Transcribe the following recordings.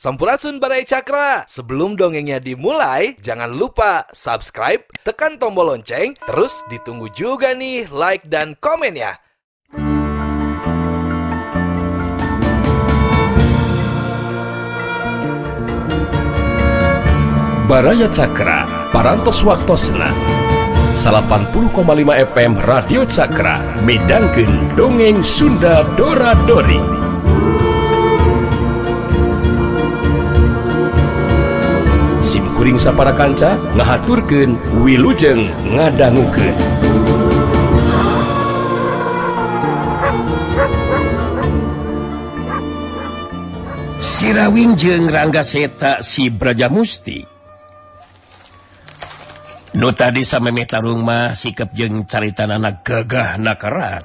Sampurasun Barai Cakra. Sebelum dongengnya dimulai, jangan lupa subscribe, tekan tombol lonceng, terus ditunggu juga nih like dan komen ya. Baraya Cakra, Parantos Waktosna. 80,5 FM Radio Cakra, Medangkin, Dongeng Sunda Dora Dori. ringsa para kanca ngaaturken Wiceng ngadanggu ke Sirra Winjeng Rangga Setak Sibraja musti Nota bisa meehta rumah sikap jeng cari tanana gagah naan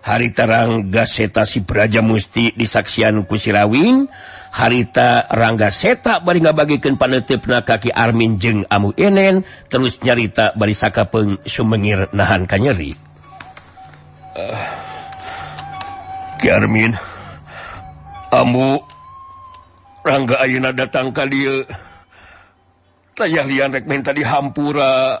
harita Rang gasta si praja musti disaksianuku sirawin harita Rangga setak bagiikan kaki Armin amu Enen terus nyarita barisaka Sumengir nakanyerimin Rangga Auna datang kali tadi hampura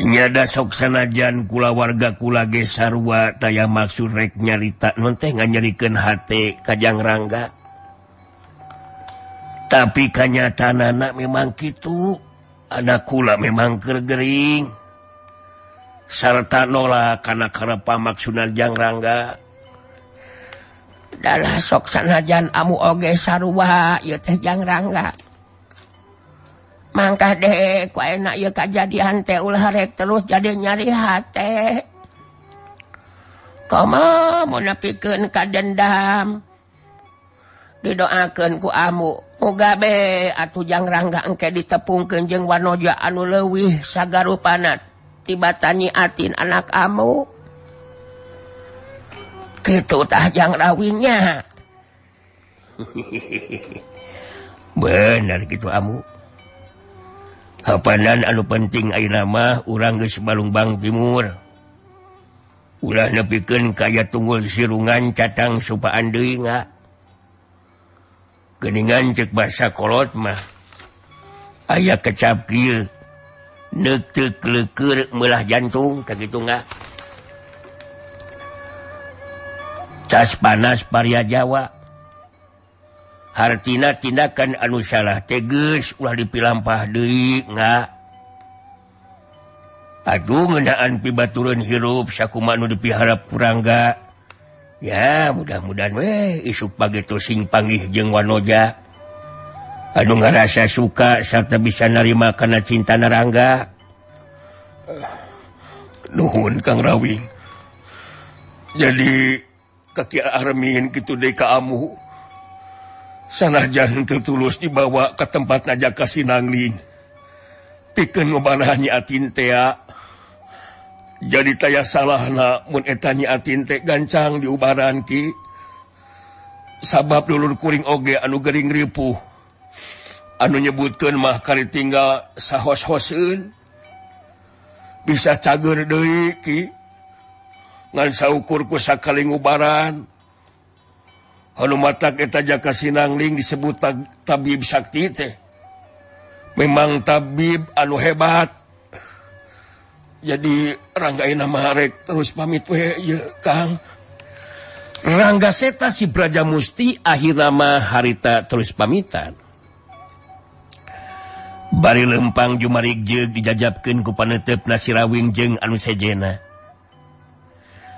nyada soksana jan kula warga kula gesarwa taya maksurek nyarita non teh nganyarkan hati Kajjang Rangga tapi kanya tanan memang gitu anakkula memang kergering sarta nola karena Ken maksudjang rangga Da soksana hajan amu oge Saruwa tehjangrangga Makah deh kok enak y kejaan teul terus jadi nyarihati kadamdoken ku amu mu atuhjangranggke ditepungken je wanojo anu lewih sagaru panat tibanyi atin anak amu ke ta rawnya bener gitu amu haan anu penting airrama urang Pambang Timur neken kaya tunggul sirungan catang supa keningan cetmah aya kecap jantung panas parya Jawa haricinakan anusyalah teges ulah dipilampah Hai Aduh ngenaan piba turun hirup saku Manu dipiharap purangga ya mudah-mudahan weh isu pagi tuh sing pangih jeung wanoja Aduh rasa suka serta bisa narima karena cinta neranggahun Kawi jadi kakira Armin gitu dekaamu jangan tertulus dibawa ke tempat najak kasih nangling pi jadi taya salah naanya gancang diubahan sabab lulhur kuring oge anu Gering ripuh anu nyebutkan mah kali tinggal bisa cagerngansakurku sakbaran mataangkti memang tabi anu hebat jadi rangga nama terus pamit Rangga Seta si Praja musti ahirama harita terus pamitan Bari Lempang juma dijajabkantip Nasna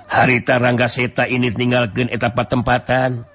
harita-rangga seta ini tinggalkaneta patempatan untuk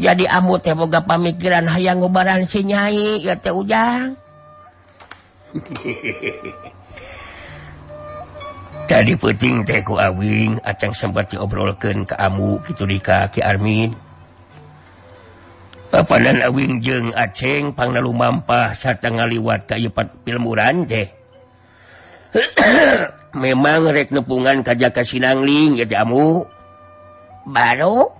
jadi ammut yamoga pamikiran hayangbaran senyai u jadi petkong sempat diobbrolkan keamu gitumin papa dan aceng panlumampmpa sat ngaliwat kayupatpilmu ran memangrek nepungan kajja Kaangngling jadi baru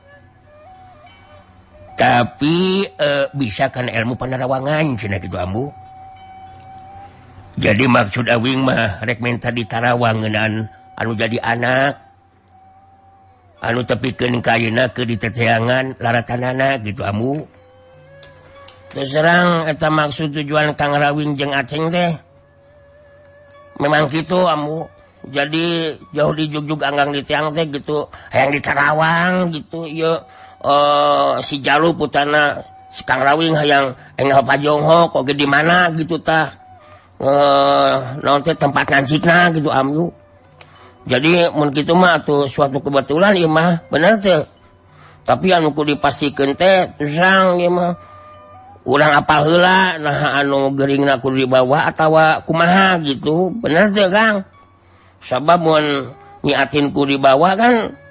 tapi e, Bis kan ilmu pendarwanganu jadi maksud awi mah regmen taditarawangenan anu jadi anak anu teken kay ke diteteangan laratan anak gitu kamuu terserang kita maksud tujuanwin memang gitu kamuu jadi jauh dijuugg gang di tiangke gitu yang ditarawang gitu yuk eh si jalu putana sekarangwing hay yang en eh, Jonghong di mana gitu tak eh, non tempat gitu amb jadi mungkin mah tuh suatu kebetulan Imah bebenar tapi anuku dipasiken u apalla nah anuing naku di bawah kumaha gitu benergang sabab mohon nyiatnku di bawah kan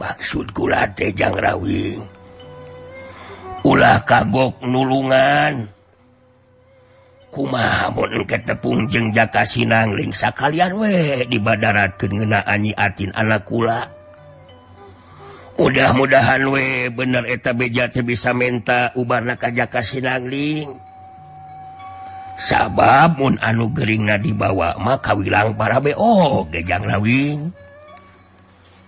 maksud gula tejangwing Ulah kagok nulungan kuma ke tepung jeng jaka Sinanglingsa sekali weh di badratkenngenaani atin anak udah-mudahan we ner etajate bisa minta ubar naka jaka Sinangngling sabab anu Gering na dibawa maka bilang para beO gejang Rawing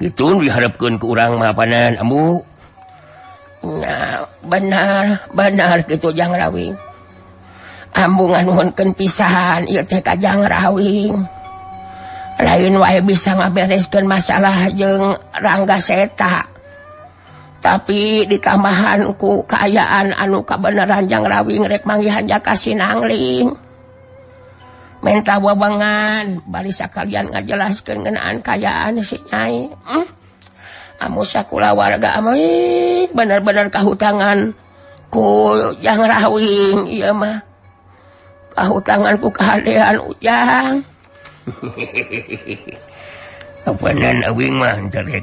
diharapkan kerang beunganho pisahanun bisaeskan masalah rangga setak tapi di kamahanku Kaan anuuka beneran janganrawinrek mangi aja kasih nangling wabbangaangan balsa kalian ngajelaskengenaan kayan kamuyakula hmm? warraga benar-bener kauhu tangan ku yang rawing iya mah kauut tanganku kehan u yang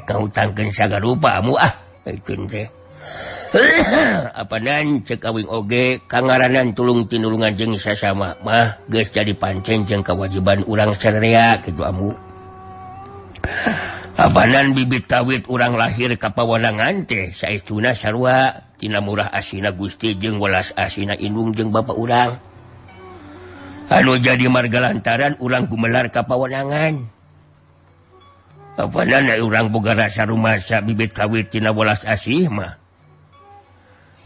kauangkan mu ah. apanan cekawin Oge kanggaranan tulung tinurungan jengama mah guys jadi pancen jeng kawajiban urang serariatuamunan bibit kawit urang lahir kapwenangan tehwa C murah asina Gusti je welas asina hidndung jeung Bapak urang Halo jadi marga antaraaran urang gumelar kapawenanganranggara eh, sa bibit kawit Cinabolas asmah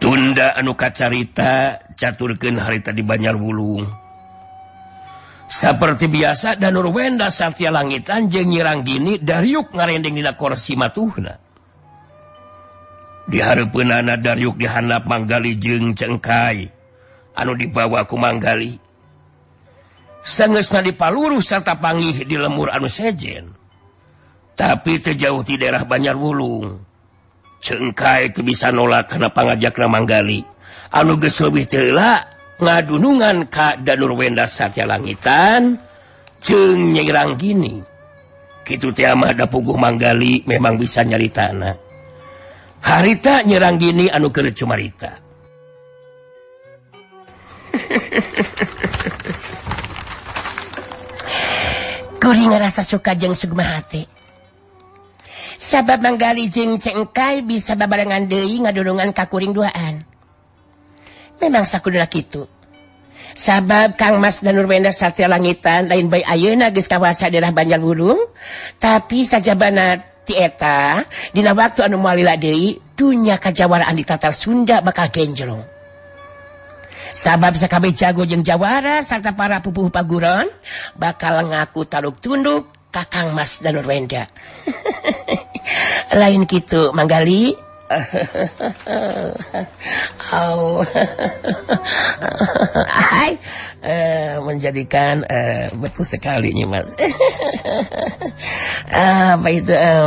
anuka carita catur harita di Banyar Wulung seperti biasa danurwenda Satya Langitanje ngirang gini dari yuk di Har dari yuk Gihanaa Pagali cengkai anu di bawahwaku Magali sangest di Paluru serta pangi di lemur anu Sejen tapi sejauh di daerah Banyar Wulung. cengkai itu bisa nolak Ken pan ngajaklah Mangali aluge ngadunungan Kak danwendas saja langitan cenyerang gini gitu ti ada puguh manggali memang bisa nyari tanah harita nyerang gini anuge ke cuitangerasa suka jeng Suma hati sabab Mangali je Cengkai bisa babangandiri ngadurungan Kakuringan memang sak itu sabab Kang Mas danurwenda sartya langitan lain baik airyu nagiskawasa adalah Banjang Wuung tapi saja Banat Tita Dina waktu andiri dunya kejawaraan ditatatal Sunda bakal genjerong sabab Sakab Jago jeng Jawara serta para pupu Pagurun bakal ngaku taluk tunduk Ka Kag Mas danurwenda hehe lain gitu manggali Hai eh, menjadikan eh, betul sekali nih mas eh, apa itu mm,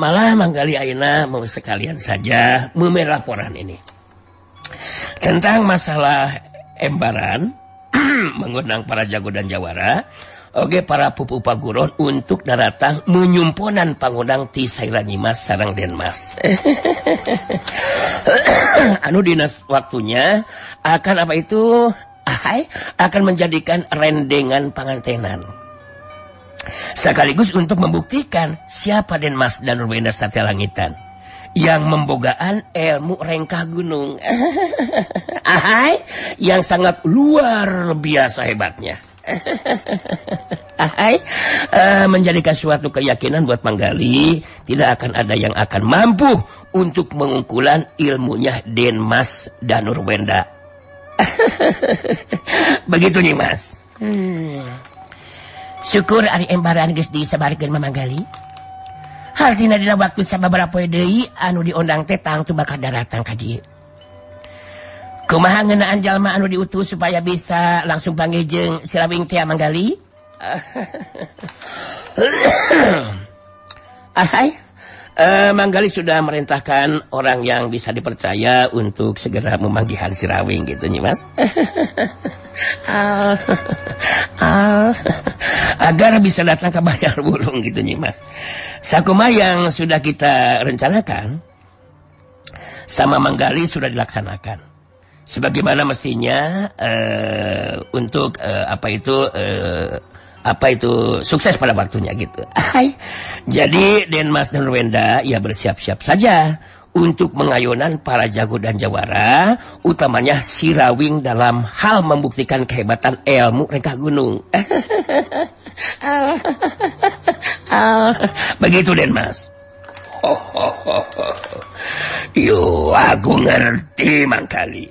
malah manggali Aina mau sekalian saja memir laporan ini tentang masalah embaran mengundang para jago dan jawara Oke para pupu Paguron untuk daratang menyumponan pangundang ti Saira Nyimas sarang Denmas. anu dinas waktunya akan apa itu? Ahai akan menjadikan rendengan pangantenan. Sekaligus untuk membuktikan siapa Denmas dan Rubenda Satya Langitan yang membogaan ilmu rengkah gunung. Ahai yang sangat luar biasa hebatnya. Eh, menjadikan suatu keyakinan buat penggali tidak akan ada yang akan mampu untuk mengukulan ilmunya Denmas danurwenda begitu nih Mas hmm. syukur Aripar dibar Mangali halzinadina waktu sama beberapa anu diundang tetang tuh bakal datang tadi kumaha ngenaan jalma anu diutus supaya bisa langsung panggil jeng silawing tia manggali Ahai, uh, Manggali sudah merintahkan orang yang bisa dipercaya untuk segera memanggil Sirawing gitu nih mas. uh, uh, agar bisa datang ke bayar Burung gitu nih mas. Sakuma yang sudah kita rencanakan sama Manggali sudah dilaksanakan sebagaimana mestinya uh, untuk uh, apa itu uh, apa itu sukses pada waktunya gitu. Hai. Jadi Denmas dan Wenda ya bersiap-siap saja untuk mengayunan para jago dan jawara, utamanya Sirawing dalam hal membuktikan kehebatan ilmu rengkah gunung. Begitu Denmas. Yo, aku ngerti mangkali.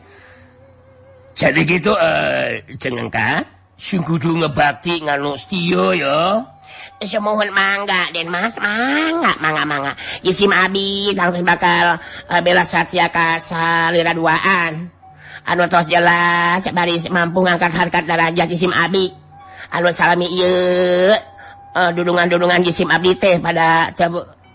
jadi gitu jengka eh, sukungebatimo mangga mangga manga mangasim Abi bakal eh, belayaaan jelass mampu ngangkat harkatrajasim Abi eh, dudungan-duungan jisim Abdiih pada jabuk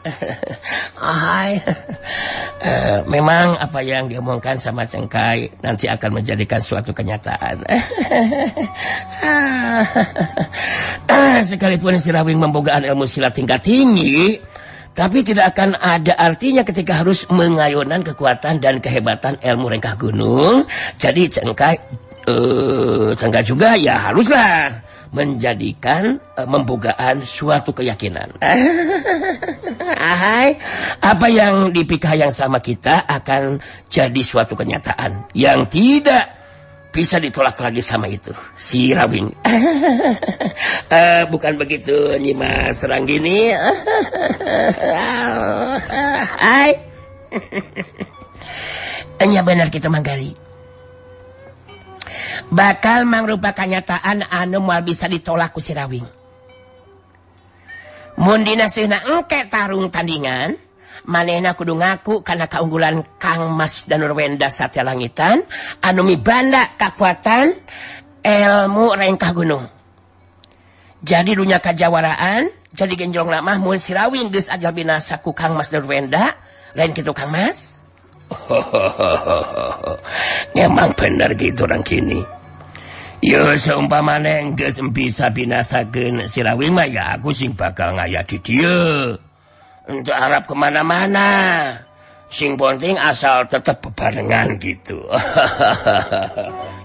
he eh, memang apa yang kan sama cengkai nanti akan menjadikan suatu kenyataan eh sekalipun sirawi membogaan ilmu sila tingkat ininyi tapi tidak akan ada artinya ketika harus mengagayonan kekuatan dan kehebatan ilmu rengkah gunung jadi cengkai eh sengka juga ya haruslah menjadikan uh, eh, pembukaan suatu keyakinan. Ahai, apa yang dipikah yang sama kita akan jadi suatu kenyataan yang tidak bisa ditolak lagi sama itu si Rawing. uh, bukan begitu Nyimas seranggini. Hai. Hanya benar kita manggali. bakal mangruubah kanyataan Anu mal bisa ditolakku sirawing eke tarung tandingan manenak kudu ngaku karena keunggulan Kang Mas dan urwenda Satya langitan anumi Band kekuatan elmu rengka gunung jadi dunya kejawaraan jadi genjong lamamah sirawing ajar binasaku Kang Mas danwenda itu Kang Mas ang bener gitu orang kini manen sem bisaasa sirawi ya aku sing bakal untuk Arab kemana-mana sing Pontting asal tetap pepanengan gitu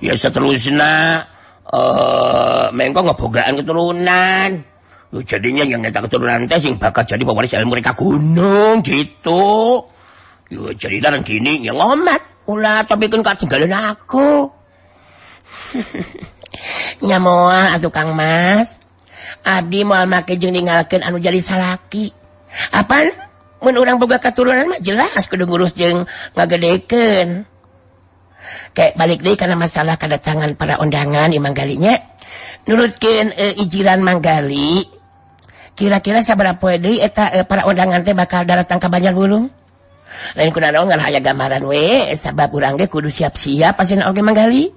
seterus eh, mengko ngebogaan keturunan jadinya yang ngeta keturunan sing bakal jadi bahwa mereka gunung gitu gininyamo Ka Mas Abdi an apaga keturunan jelasgurusdeken kayak balik nih karena masalah kedat tangan para undangan di manggalinya nukin eh, ijiran Mangali kira-kira saya berapa eh, para undangannya bakal darah tangkap Ban burlung lain kuna dogan hanya gamaran wee sabbu Rangge kudu siap-siap pasienge mangali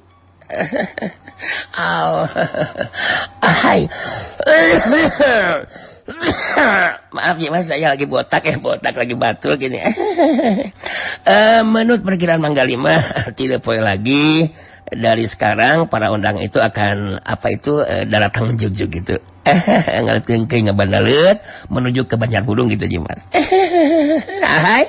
maaf saya lagi botak eh botak lagi batu gini eh menurut perkiran manggali mah tidak poi lagi dari sekarang para undang itu akan apa itu eh, datang menjunjung gitu ngaletkeun ke ngabandaleut menuju ke Banjar burung gitu mas Hai,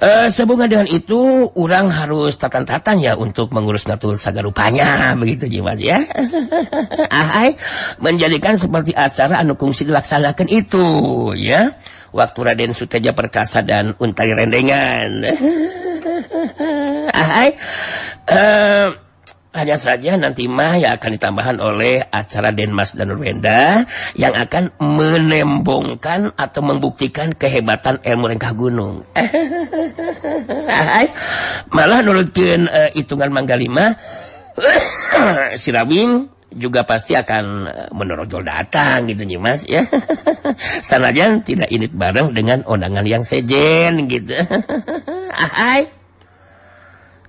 uh, sehubungan dengan itu orang harus tatan-tatan ya untuk mengurus natul sagarupanya begitu mas ya. Hai, menjadikan seperti acara anu kungsi dilaksanakan itu ya. Waktu Raden Suteja Perkasa dan untai Rendengan. Hai, uh, hanya saja nanti mah ya akan ditambahkan oleh acara Denmas dan Ruenda yang akan menembongkan atau membuktikan kehebatan ilmu rengkah gunung. Malah menurut uh, eh, hitungan Manggalima, Sirawing juga pasti akan eh, menorojol datang gitu nih mas ya. Sanajan tidak init bareng dengan undangan yang sejen gitu. Ahai.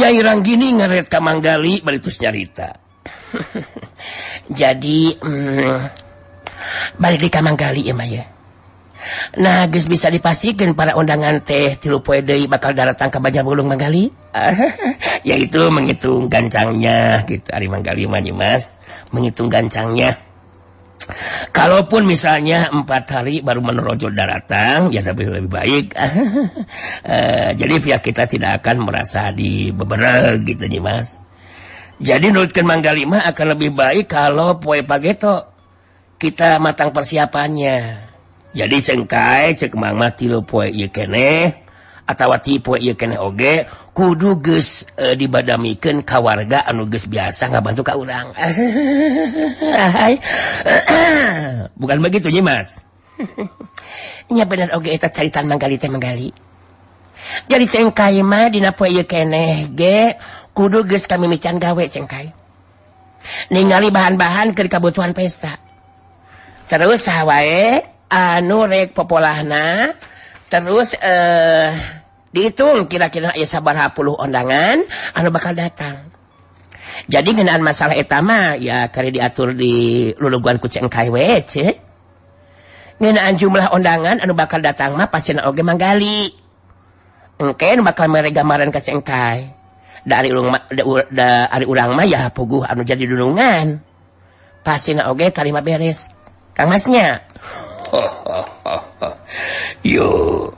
rang gini ngeret Kamangali baltus nyarita jadi mm, balik di Kamangali nah guys bisa dipasikan para undangan teh tilupoei bakal darah tangkap bajam burung Mangali yaitu menghitung kancagnya kita harimangali Mas menghitung kancangnya kita Kalaupun misalnya empat hari baru menerojo daratan, ya tapi lebih baik. e, jadi pihak kita tidak akan merasa di beberapa gitu nih mas. Jadi menurutkan Mangga Lima akan lebih baik kalau poe pageto kita matang persiapannya. Jadi cengkai cek mang mati lo poe iya tawa tip kudu e, dibadamken kawarga anuges biasa nggak bantu Ka ulang bukan begitu Masgali jadingkadu kami gawe ningali bahan-bahan ke kabutuhan pesta terus Hawa anrek popna terus eh hitung kira-kira Ia barhapul undangan Adu bakal datang jadi ngenaan masalah etama ya diatur di lul kucengkai we ngenaan jumlah undangan Adu bakal datangmah pasti Oge Mangali mungkin bakal meregamaran kecengkai dari rumah ulangmaya ya pu anu jadi duluungan pasti Oge kalima bes kangasnya yuk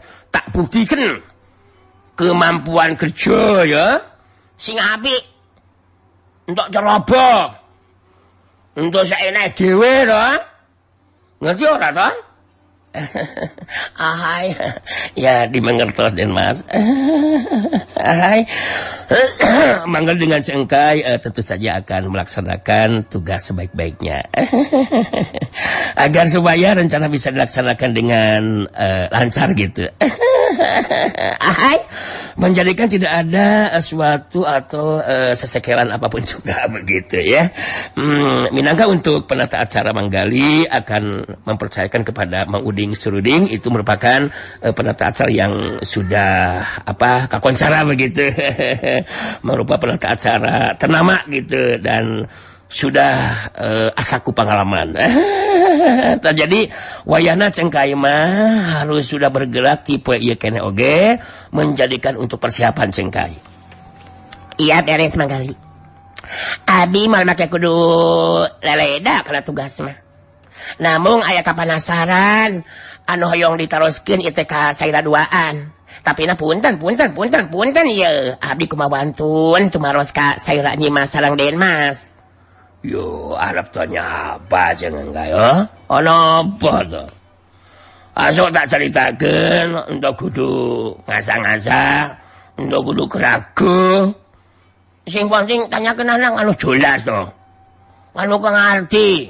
tak buktikan kemampuan kerja ya sing apik untuk ceroboh untuk saya naik dewe toh ngerti ora toh Ahai ya dimengerti dan Mas Ahai manggil dengan cengkai eh, tentu saja akan melaksanakan tugas sebaik-baiknya agar supaya rencana bisa dilaksanakan dengan eh, lancar gitu Ahai menjadikan tidak ada eh, suatu atau eh, sesekelan apapun juga begitu ya hmm, Minangka untuk penata acara Manggali akan mempercayakan kepada Mang Udin seruding-seruding itu merupakan uh, penata acara yang sudah apa kakoncara begitu merupakan penata acara ternama gitu dan sudah uh, eh, asaku pengalaman Jadi wayana cengkaima harus sudah bergerak tipe iya kene oge menjadikan untuk persiapan cengkai iya beres manggali Abi mau kudu leleda karena tugas mah namunung aya kapan nasaran anu hoyong diaroskin Kaan tapi na puntan pun pun pun Abdimawanun Arabnya apa tak ceritando kudu ngazandogunya ngati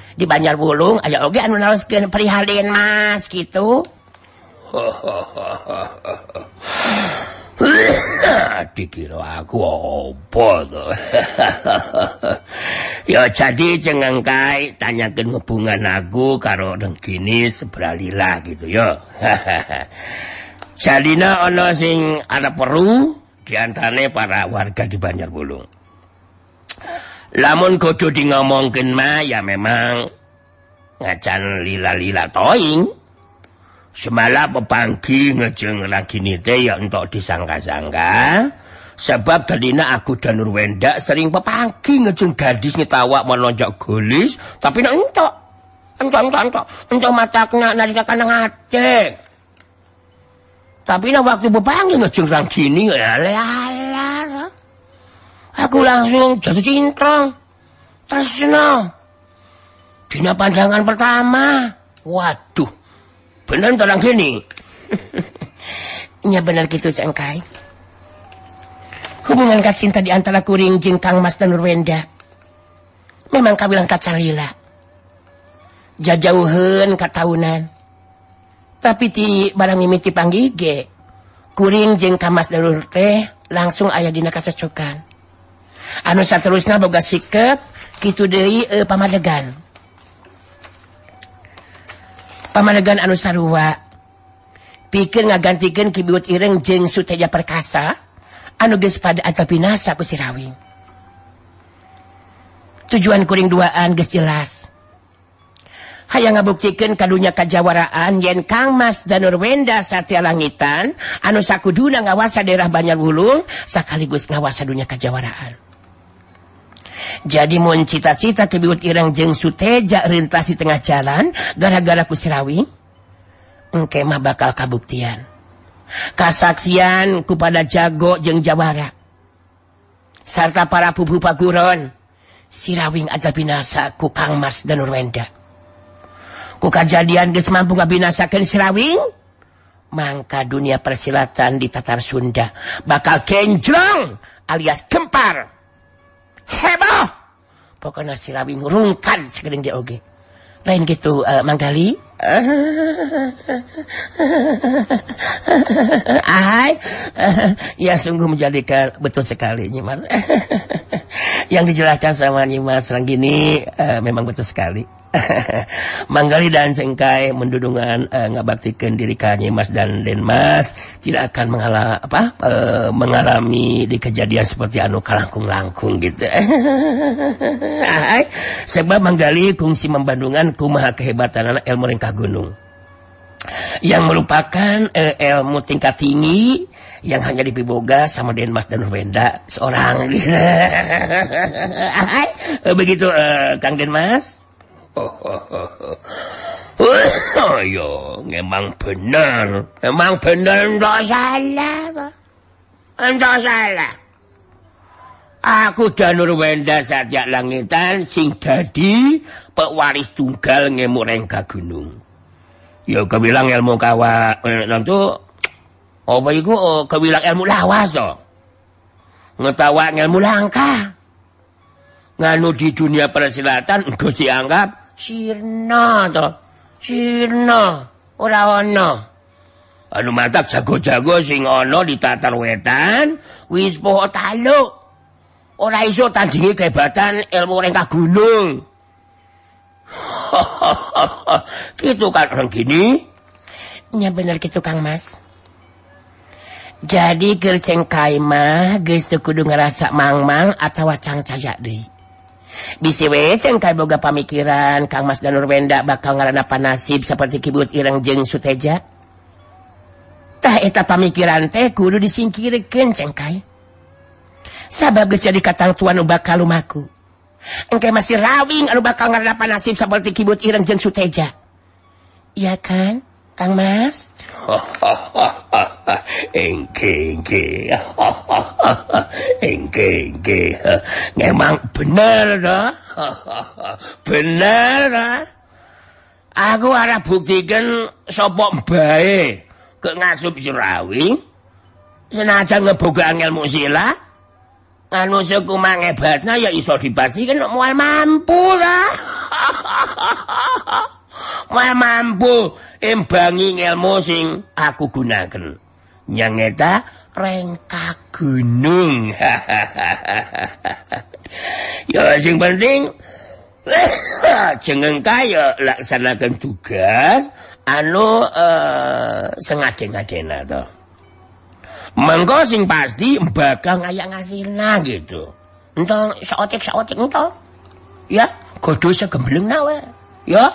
di Banjar bulung aja oke an gitu aku yo jadi cengengkai tanyatin hubungan nagu karo dengginis beralila gitu yo Shalina ono sing ada peru dianane para warga di Banjar bulung haha la gojodi ngomokin Maya memang ngacan lila-lila to semalam pepanggi ngejeng lagi nite ya untuk disangka-sangka sebab danlina aku dan nurwenda sering pepanggi ngejeng gadis nitawawak meloncok golis tapi tapi waktupang ngejeng sang gini aku langsung pandangan pertama Waduh nerngka hubungan Kak cinta diantara kuring kang Mas danwenda memang bilang jajaan tapi barang mim tipangingas teh langsung aya dina kacacokan darimade pe pikir ngagant ki ingkasa anuges tujuan kuring 2las nga kadunya kejawaraan yen kangmas dan Norwenda Satya Langitan anusakuduna ngawasa daerah banyak bulung sekaligus ngawasa dunya kejawaraan jadi mau cita-cita kebibut Iireng jeng Suteja rentasi tengah jalan gara-garaku sirawimah bakal kabuktian kasaksian kepada jago jeng Jawara serta para pubupagurun sirawing aja binasaku Ka Mas danwendaka jadiasa Maka dunia persilatan di Tatar Sunda bakal Kenjong alias gempar. Heba Po nasi labi ngrungkan se diaoge lain gitu eh, manggali? Ay, ya sungguh menjadikan betul sekali Nyimas. Yang dijelaskan sama Nyimas Ranggini uh, memang betul sekali. Manggali dan Sengkai mendudungan uh, ngabaktikan diri kanya Nyimas dan Denmas tidak akan mengala, apa, uh, mengalami di kejadian seperti anu kalangkung-langkung gitu. sebab Manggali kungsi membandungan kumaha kehebatan anak ilmu ringkah Gunung yang merupakan eh, ilmu tingkat tinggi yang hanya di Piboga sama Denmas dan Rwenda seorang eh, begitu eh, Kang Denmas oh, Ayo, iya, memang benar memang benar enggak salah enggak salah aku danurwenda saja langitan sing jadi pewarih tunggal ngemurengka gunung ke bilang ilmukawa iltawa nganu di dunia persilatan untuk dianggap jagojago sing ono di tata wetan wisboluk muung bener Ka jadiceng Kaimahok kudu ngerasa Mamal atau wacangmikiran Kang Mas danurwenda bakal ngapan nasib seperti kibut iireng jengsu pamikiran teh kudu diingkiri kenceng Kai sabab jadi kata nubak bakal lumaku engke masih rawing anu bakal ngadapan nasib seperti kibut ireng jeng suteja iya kan Kang Mas engke engke engke engke memang bener dah bener dah aku arah buktikan sopok baik ke ngasup surawing senajan ngebuka angel musila anu suku mang hebatna ya iso dibasiki nek moal mampu lah moal mampu imbangi ilmu sing aku gunakan yang eta rengka gunung ya sing penting jengeng kaya laksanakan tugas anu uh, eh, sengaja-ngadena toh Mengko sing pasti bakal ngayak ngasina gitu. Entah seotik seotik entah. Ya, kudu segembleng nawe. Ya.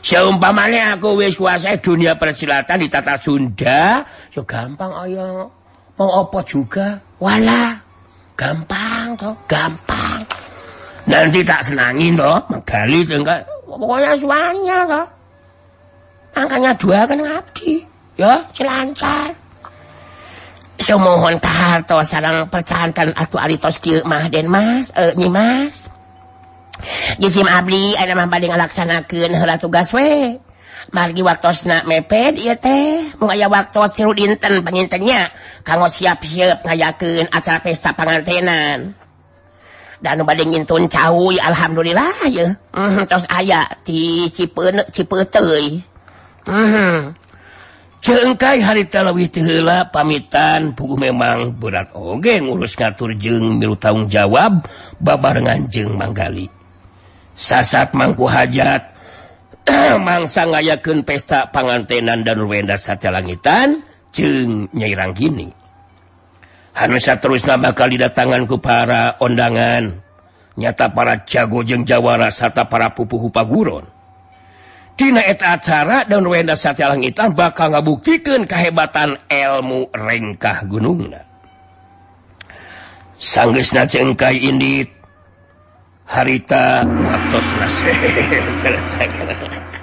Seumpamanya aku wis kuasai dunia persilatan di tata Sunda, yo ya gampang ayo mau apa juga. Wala. Gampang toh, gampang. Nanti tak senangin toh, menggali enggak pokoknya suanya toh. Angkanya dua kan ngabdi. Ya, selancar. mohonkahharto sarang percahantan akitasmahmassim e, a adaing alakanaken tugas we margi waktu mepet iya teh menga waktu siru dinten pengnya kamu siap-siap naken acara pesta pantenan dan nyntun cawi alhamdulillah ya mhm, aya didici cipe cengkai haritala pamitan puku memang berat oge ngurus ngatur jeng birlu tanggung jawab babarnganjeng manggali sasat mampu hajat mangang ayaken pesta pangantenan dan rendadasata langitanrang gini hanya saat terus na kalidatanganku para ondangan nyata para cagojeng Jawaata para pupuhupagurun punyaeta acara daun wenda lang bakal ngabukkiken kehebatan elmu rengngka gunung sanggisnangkai Harta na